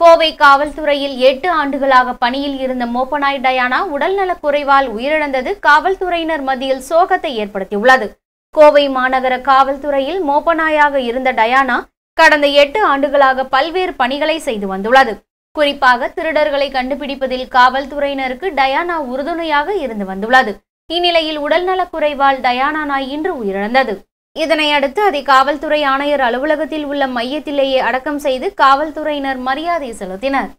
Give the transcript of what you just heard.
கோவை காவல்துறையில் எட்டு ஆண்டுகளாக பணியில் இருந்த மோப்பனாய் டயானா உடல்நலக் குறைவால் உயிரிழந்தது காவல்துறையினர் மத்தியில் சோகத்தை ஏற்படுத்தியுள்ளது கோவை மாநகர காவல்துறையில் மோப்பனாயாக இருந்த டயானா கடந்த எட்டு ஆண்டுகளாக பல்வேறு பணிகளை செய்து வந்துள்ளது குறிப்பாக திருடர்களை கண்டுபிடிப்பதில் காவல்துறையினருக்கு டயானா உறுதுணையாக இருந்து வந்துள்ளது இந்நிலையில் உடல்நலக் குறைவால் டயானா நாய் இன்று உயிரிழந்தது இதனையடுத்து அதை காவல்துறை ஆணையர் அலுவலகத்தில் உள்ள மையத்திலேயே அடக்கம் செய்து காவல்துறையினர் மரியாதை செலுத்தினர்